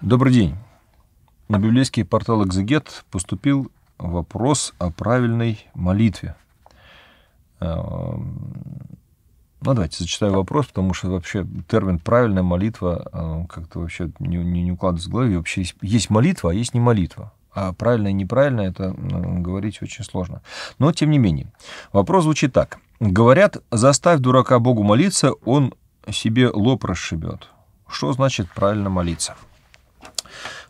Добрый день. На библейский портал «Экзегет» поступил вопрос о правильной молитве. Э, ну, давайте зачитаю вопрос, потому что вообще термин «правильная молитва» э, как-то вообще не, не, не укладывается в голове. вообще есть, есть молитва, а есть не молитва. А правильно и неправильно это э, говорить очень сложно. Но, тем не менее, вопрос звучит так. Говорят, заставь дурака Богу молиться, он себе лоб расшибет. Что значит правильно молиться?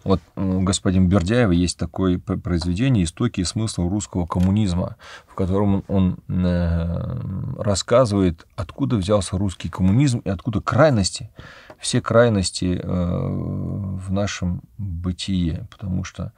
Вот э, у господин Бердяева есть такое произведение «Истоки и смысл русского коммунизма», в котором он э, рассказывает, откуда взялся русский коммунизм и откуда крайности, все крайности э, в нашем бытие, потому что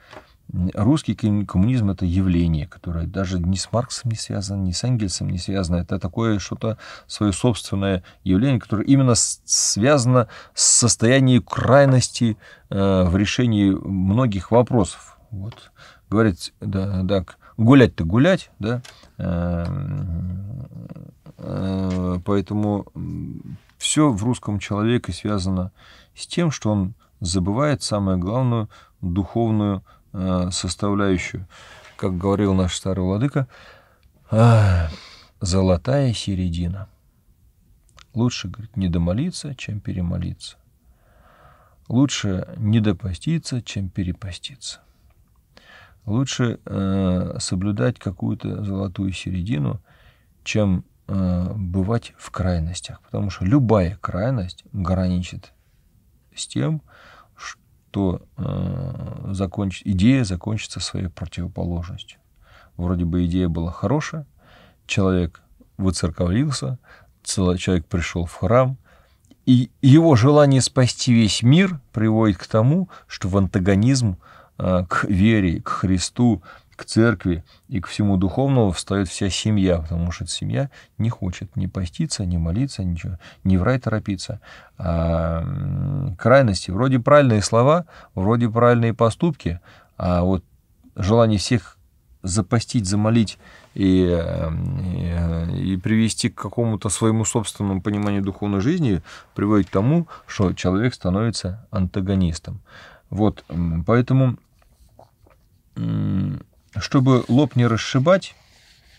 русский коммунизм – это явление, которое даже ни с Марксом не связано, ни с Энгельсом не связано. Это такое что-то, свое собственное явление, которое именно связано с состоянием крайности э, в решении многих вопросов. Вот. Говорит, да, да, гулять-то гулять, да, э, э, поэтому все в русском человеке связано с тем, что он забывает самое главное духовную Э, составляющую, как говорил наш старый владыка, золотая середина. Лучше, говорит, не домолиться, чем перемолиться. Лучше не допаститься, чем перепоститься. Лучше э, соблюдать какую-то золотую середину, чем э, бывать в крайностях. Потому что любая крайность граничит с тем, то э, законч... идея закончится своей противоположностью. Вроде бы идея была хорошая, человек выцерковлился, целый человек пришел в храм, и его желание спасти весь мир приводит к тому, что в антагонизм э, к вере, к Христу, к церкви и к всему духовному встает вся семья, потому что семья не хочет ни поститься, ни молиться, ничего, не в рай торопиться. А крайности, вроде правильные слова, вроде правильные поступки, а вот желание всех запастить, замолить и, и, э, и привести к какому-то своему собственному пониманию духовной жизни приводит к тому, что человек становится антагонистом. Вот, поэтому чтобы лоб не расшибать,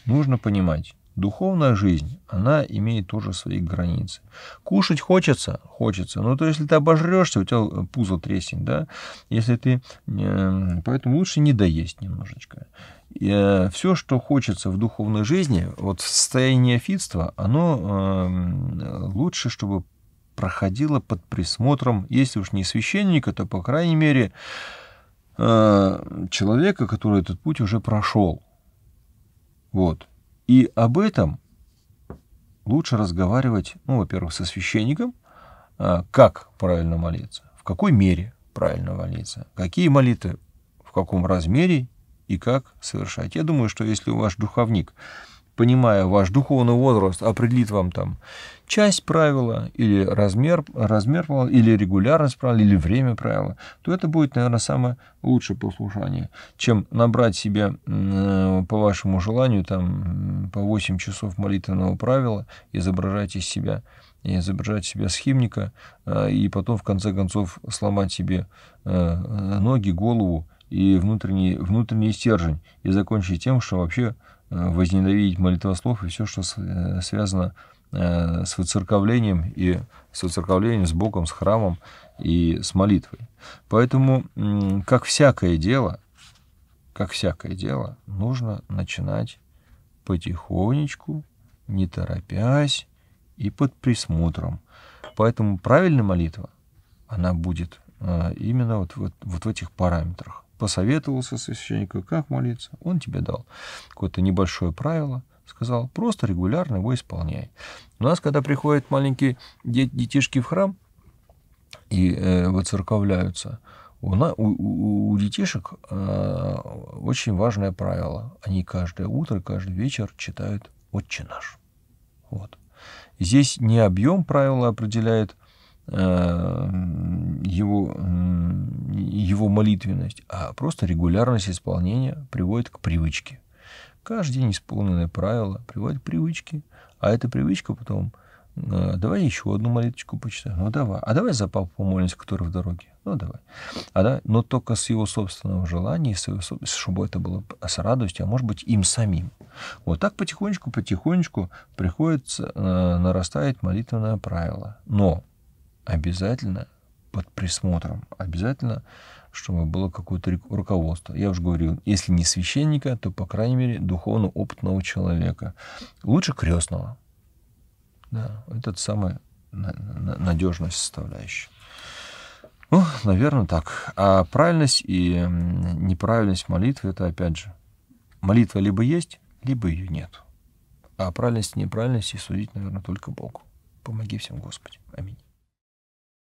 нужно понимать, духовная жизнь, она имеет тоже свои границы. Кушать хочется? Хочется. но то если ты обожрешься, у тебя э, пузо тресень, да? Если ты... Э, поэтому лучше не доесть немножечко. И э, все, что хочется в духовной жизни, вот состояние фитства, оно эм, лучше, чтобы проходило под присмотром, если уж не священника, то, по крайней мере, Э, человека, который этот путь уже прошел. Вот. И об этом лучше разговаривать, ну, во-первых, со священником, э, как правильно молиться, в какой мере правильно молиться, какие молитвы, в каком размере и как совершать. Я думаю, что если у ваш духовник понимая ваш духовный возраст, определит вам там часть правила или размер, размер правила, или регулярность правила, или время правила, то это будет, наверное, самое лучшее послушание, чем набрать себе э, по вашему желанию там по 8 часов молитвенного правила, изображать из себя изображать себя схимника, э, и потом, в конце концов, сломать себе э, ноги, голову и внутренний, внутренний стержень, и закончить тем, что вообще Э, возненавидеть молитвослов и все, что э, связано э, с выцерковлением и с выцерковлением с Богом, с храмом и с молитвой. Поэтому, как всякое дело, как всякое дело, нужно начинать потихонечку, не торопясь и под присмотром. Поэтому правильная молитва, она будет именно вот, вот, вот в этих параметрах посоветовался со священником, как молиться. Он тебе дал какое-то небольшое правило, сказал, просто регулярно его исполняй. У нас, когда приходят маленькие детишки в храм и э, выцерковляются, у, на, у, у, у детишек э, очень важное правило. Они каждое утро, каждый вечер читают «Отче наш». Вот. Здесь не объем правила определяет э, его э, его молитвенность, а просто регулярность исполнения приводит к привычке. Каждый день исполненное правило приводит к привычке, а эта привычка потом а, давай еще одну молиточку почитаю. Ну, давай. А давай за папу помолимся, который в дороге. Ну, давай. А да, но только с его собственного желания, с его, чтобы это было с радостью, а может быть, им самим. Вот так потихонечку-потихонечку приходится э, нарастает молитвенное правило. Но обязательно под присмотром обязательно, чтобы было какое-то руководство. Я уже говорил, если не священника, то, по крайней мере, духовно опытного человека. Лучше крестного. Да, это самая надежная составляющая. Ну, наверное, так. А правильность и неправильность молитвы, это опять же, молитва либо есть, либо ее нет. А правильность и неправильность и судить, наверное, только Богу. Помоги всем, Господи. Аминь.